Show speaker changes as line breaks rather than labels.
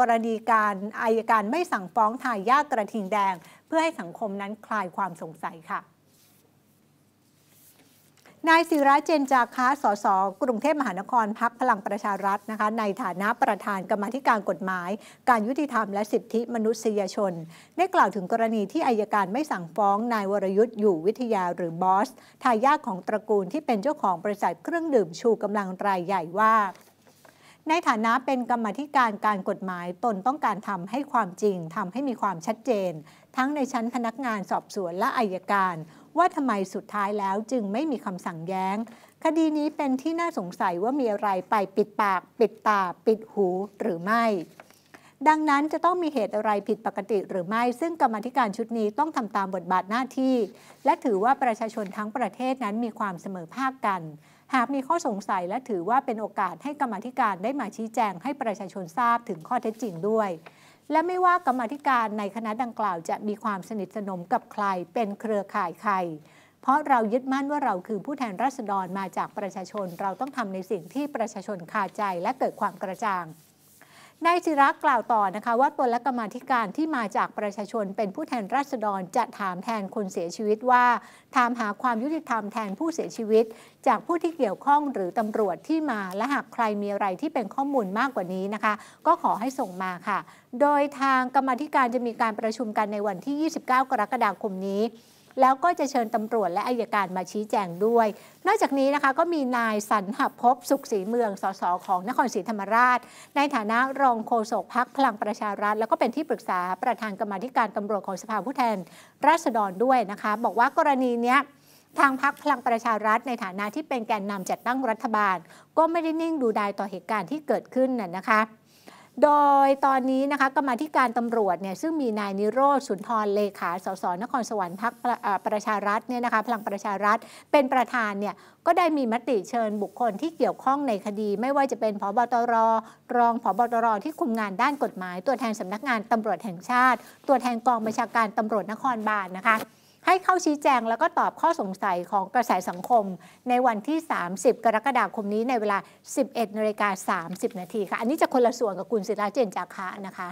กรณีการอายการไม่สั่งฟ้องทายาทกระทิงแดง เพื่อให้สังคมนั้นคลายความสงสัยค่ะ นายศิระเจนจาคาสสกรุงเทพมหานครพักพลังประชารัฐนะคะ ในฐานะประธานกรรมธิการกฎหมาย การยุติธรรมและสิทธิมนุษยชน ได้กล่าวถึงกรณีที่อายการไม่สั่งฟ้องนายวรยุทธ์อยู่วิทยาหรือบอสทายาทของตระกูลที่เป็นเจ้าของบริษัทเครื่องดื่มชูกำลังรายใหญ่ว่าในฐานะเป็นกรรมธิการการกฎหมายตนต้องการทำให้ความจริงทำให้มีความชัดเจน ทั้งในชั้นพนักงานสอบสวนและอายการ ว่าทำไมสุดท้ายแล้วจึงไม่มีคำสั่งแย้ง คดีนี้เป็นที่น่าสงสัยว่ามีอะไรไปปิดปาก ปิดตาปิดหูหรือไม่ ดังนั้นจะต้องมีเหตุอะไรผิดปกติหรือไม่ซึ่งกรรมธิการชุดนี้ต้องทำตามบทบาทหน้าที่ และถือว่าประชาชนทั้งประเทศนั้นมีความเสมอภาคกันหากมีข้อสงสัยและถือว่าเป็นโอกาสให้กรรมธิการได้มาชี้แจงให้ประชาชนทราบถึงข้อเท็จจริงด้วย และไม่ว่ากรรมธิการในคณะดังกล่าวจะมีความสนิทสนมกับใครเป็นเครือข่ายใคร เพราะเรายึดมั่นว่าเราคือผู้แทนราษฎรมาจากประชาชน เราต้องทำในสิ่งที่ประชาชนคาใจและเกิดความกระจ่างนายศิรักกล่าวต่อนะคะ ว่าตนและกรรมธิการที่มาจากประชาชน เป็นผู้แทนราษฎรจะถามแทนคนเสียชีวิตว่าถามหาความยุติธรรมแทนผู้เสียชีวิต จากผู้ที่เกี่ยวข้องหรือตำรวจที่มาและหากใครมีอะไรที่เป็นข้อมูลมากกว่านี้นะคะ ก็ขอให้ส่งมาค่ะ โดยทางกรรมธิการจะมีการประชุมกันในวันที่ 29 กรกฎาคมนี้แล้วก็จะเชิญตำรวจและอายการมาชี้แจงด้วย นอกจากนี้นะคะก็มีนายสันหภพสุขศรีเมืองสสของนครศรีธรรมราช ในฐานะรองโฆษกพักพลังประชารัฐแล้วก็เป็นที่ปรึกษาประธานกรรมาธิการตำรวจของสภาผู้แทน ราษฎรด้วยนะคะ บอกว่ากรณีเนี้ยทางพักพลังประชารัฐในฐานะที่เป็นแกนนำจัดตั้งรัฐบาล ก็ไม่ได้นิ่งดูดายต่อเหตุการณ์ที่เกิดขึ้นน่ะนะคะโดยตอนนี้นะคะกรรมาธิการตำรวจเนี่ยซึ่งมีนายนิโรธสุนทรเลขาสสนครสวรรค์พักประชารัฐเนี่ยนะคะพลังประชารัฐเป็นประธานเนี่ยก็ได้มีมติเชิญบุคคลที่เกี่ยวข้องในคดี ไม่ว่าจะเป็นพบตรรองพบตรที่คุมงานด้านกฎหมาย ตัวแทนสำนักงานตำรวจแห่งชาติ ตัวแทนกองบัญชาการตำรวจนครบาลนนะคะให้เข้าชี้แจง แล้วก็ตอบข้อสงสัยของกระแสสังคม ในวันที่ 30 กรกฎาคมนี้ในเวลา 11นาฬิกา30นาทีค่ะ อันนี้จะคนละส่วนกับคุณศิราเจนจาคะนะคะ